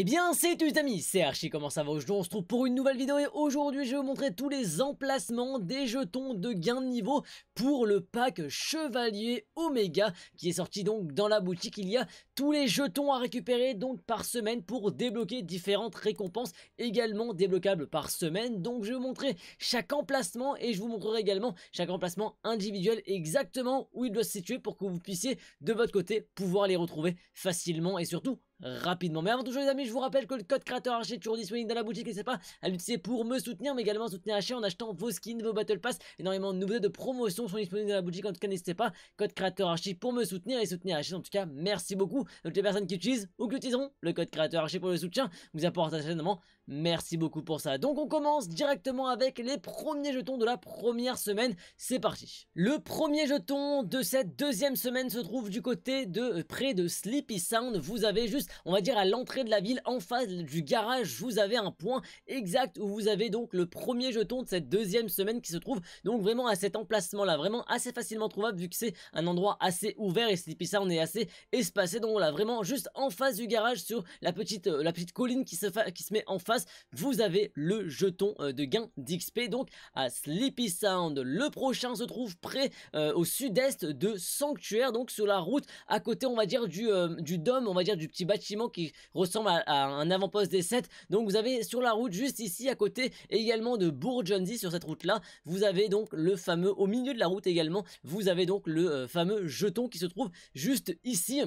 Eh bien, c'est tout les amis, c'est Archie, comment ça va Aujourd'hui, on se retrouve pour une nouvelle vidéo et aujourd'hui, je vais vous montrer tous les emplacements des jetons de gain de niveau pour le pack Chevalier Omega qui est sorti donc dans la boutique. Il y a tous les jetons à récupérer donc par semaine pour débloquer différentes récompenses également débloquables par semaine. Donc, je vais vous montrer chaque emplacement et je vous montrerai également chaque emplacement individuel exactement où il doit se situer pour que vous puissiez de votre côté pouvoir les retrouver facilement et surtout rapidement. Mais avant tout, les amis, je vous rappelle que le code créateur archi est toujours disponible dans la boutique, n'hésitez pas à l'utiliser pour me soutenir, mais également soutenir Haché en achetant vos skins, vos battle pass. Énormément de nouveautés de promotions sont disponibles dans la boutique, en tout cas, n'hésitez pas, code créateur archive pour me soutenir et soutenir Haché, En tout cas, merci beaucoup à toutes les personnes qui utilisent ou qui utiliseront le code créateur archi pour le soutien. Vous apportez certainement Merci beaucoup pour ça. Donc on commence directement avec les premiers jetons de la première semaine. C'est parti. Le premier jeton de cette deuxième semaine se trouve du côté de euh, près de Sleepy Sound. Vous avez juste, on va dire à l'entrée de la ville, en face du garage, vous avez un point exact où vous avez donc le premier jeton de cette deuxième semaine qui se trouve donc vraiment à cet emplacement là, vraiment assez facilement trouvable vu que c'est un endroit assez ouvert et Sleepy Sound est assez espacé. Donc l'a vraiment juste en face du garage sur la petite, euh, colline qui se met en face vous avez le jeton euh, de gain d'XP donc à Sleepy Sound. Le prochain se trouve près euh, au sud-est de Sanctuaire, donc sur la route à côté on va dire du, euh, du dôme, on va dire du petit bâtiment qui ressemble à, un avant-poste des 7. Donc vous avez sur la route juste ici à côté également de Bourgeonzi sur cette route là, vous avez donc le fameux, au milieu de la route également, vous avez donc le fameux jeton qui se trouve juste ici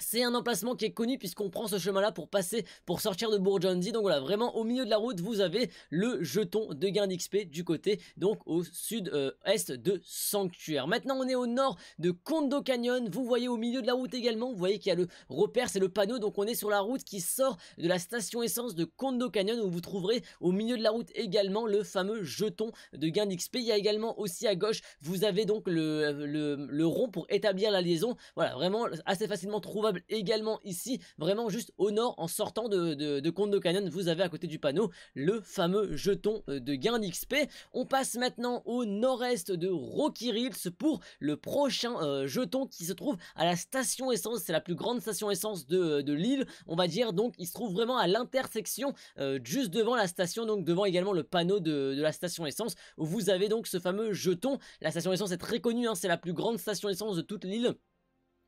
c'est un emplacement qui est connu puisqu'on prend ce chemin-là pour passer, pour sortir de Bourgondie. Donc voilà, vraiment au milieu de la route, vous avez le jeton de gain d'XP du côté, donc au sud-est de Sanctuaire. Maintenant, on est au nord de Kondo Canyon. Vous voyez au milieu de la route également, vous voyez qu'il y a le repère, c'est le panneau. Donc on est sur la route qui sort de la station essence de Kondo Canyon où vous trouverez au milieu de la route également le fameux jeton de gain d'XP. Il y a également aussi à gauche, vous avez donc le, le, le rond pour établir la liaison. Voilà, vraiment assez facilement trouvé également ici, vraiment juste au nord en sortant de, de, de Canyon, vous avez à côté du panneau le fameux jeton euh, de gain d'XP. On passe maintenant au nord-est de Rocky Rills pour le prochain euh, jeton qui se trouve à la station essence, c'est la plus grande station essence de, de l'île, on va dire, donc il se trouve vraiment à l'intersection euh, juste devant la station, donc devant également le panneau de, la station essence, où vous avez donc ce fameux jeton. La station essence est très connue, hein, c'est la plus grande station essence de toute l'île.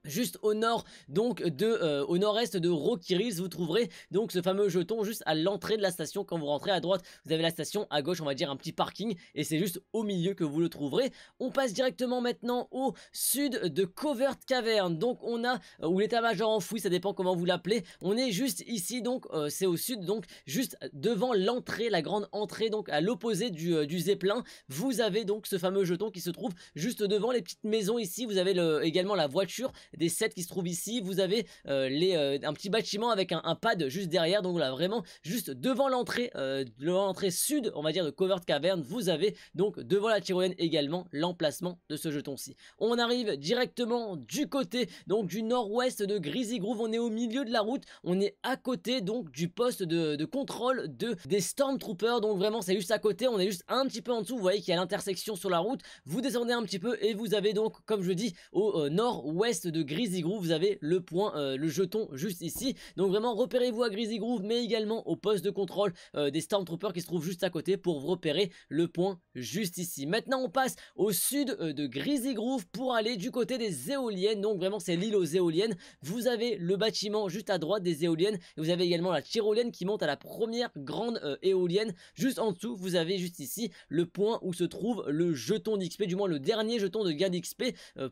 Juste au nord, donc, de, euh, au nord-est de Rokiris, vous trouverez donc ce fameux jeton juste à l'entrée de la station. Quand vous rentrez à droite, vous avez la station, à gauche, on va dire un petit parking, et c'est juste au milieu que vous le trouverez. On passe directement maintenant au sud de Covert Cavern, donc on a, euh, Où l'état-major enfoui, ça dépend comment vous l'appelez. On est juste ici, donc, euh, c'est au sud, donc, juste devant l'entrée, la grande entrée, donc, à l'opposé du, du Zeppelin. Vous avez donc ce fameux jeton qui se trouve juste devant les petites maisons ici. Vous avez également la voiture des sets qui se trouvent ici. Vous avez euh, les, euh, un petit bâtiment avec un, pad juste derrière. Donc là vraiment juste devant l'entrée, euh, l'entrée sud, on va dire, de Covert Cavern, vous avez donc devant la tyrolienne également l'emplacement de ce jeton-ci. On arrive directement du côté donc du nord-ouest de Grizzly Groove. On est au milieu de la route. On est à côté donc du poste de, contrôle de des Stormtroopers. Donc vraiment, c'est juste à côté. On est juste un petit peu en dessous. Vous voyez qu'il y a l'intersection sur la route. Vous descendez un petit peu et vous avez donc, comme je dis, au nord-ouest de Greasy Groove, vous avez le point, euh, le jeton juste ici. Donc vraiment repérez-vous à Grizy Groove, mais également au poste de contrôle euh, des Stormtroopers qui se trouvent juste à côté pour vous repérer le point juste ici. Maintenant on passe au sud euh, de Grizy Groove pour aller du côté des éoliennes. Donc vraiment c'est l'île aux éoliennes. Vous avez le bâtiment juste à droite des éoliennes et vous avez également la tyrolienne qui monte à la première grande éolienne. Juste en dessous vous avez juste ici le point où se trouve le jeton d'XP, du moins le dernier jeton de gain d'XP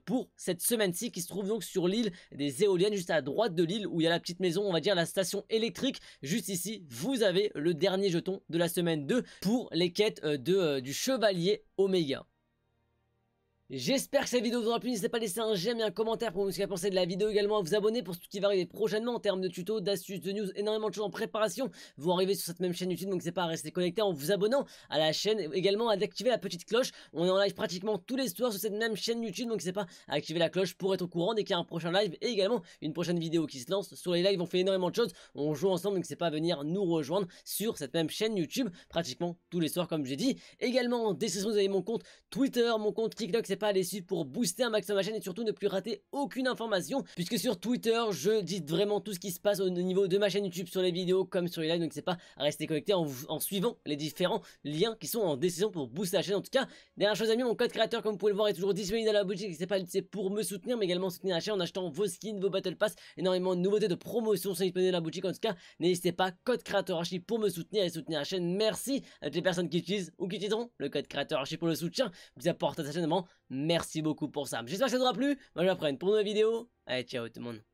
pour cette semaine-ci qui se trouve donc sur l'île des éoliennes, juste à droite de l'île où il y a la petite maison, on va dire la station électrique. Juste ici, vous avez le dernier jeton de la semaine 2 pour les quêtes euh, de, euh, du chevalier Oméga. J'espère que cette vidéo vous aura plu, n'hésitez pas à laisser un j'aime et un commentaire pour dire ce que vous de la vidéo également, à vous abonner pour tout ce qui va arriver prochainement en termes de tutos, d'astuces, de news, énormément de choses en préparation, vous arrivez sur cette même chaîne YouTube, donc n'hésitez pas à rester connecté en vous abonnant à la chaîne, également à activer la petite cloche, on est en live pratiquement tous les soirs sur cette même chaîne YouTube, donc n'hésitez pas à activer la cloche pour être au courant dès qu'il y a un prochain live et également une prochaine vidéo qui se lance, sur les lives on fait énormément de choses, on joue ensemble, donc c'est pas à venir nous rejoindre sur cette même chaîne YouTube, pratiquement tous les soirs comme j'ai dit, également en description vous avez mon compte Twitter, mon compte TikTok, c'est les suivre pour booster un maximum ma chaîne et surtout ne plus rater aucune information puisque sur Twitter je dis vraiment tout ce qui se passe au niveau de ma chaîne YouTube sur les vidéos comme sur les lives donc c'est pas à rester connecté en, suivant les différents liens qui sont en décision pour booster la chaîne en tout cas dernière chose amis mon code créateur comme vous pouvez le voir est toujours disponible dans la boutique c'est pas c'est pour me soutenir mais également soutenir la chaîne en achetant vos skins vos battle pass énormément de nouveautés de promotion sont disponibles dans la boutique en tout cas n'hésitez pas code créateur archi pour me soutenir et soutenir la chaîne merci à toutes les personnes qui utilisent ou qui utiliseront le code créateur archi pour le soutien vous apporte à sa chaîne Merci beaucoup pour ça. J'espère que ça t'aura plu. Moi, je vous pour une nouvelle vidéo. Allez, ciao tout le monde.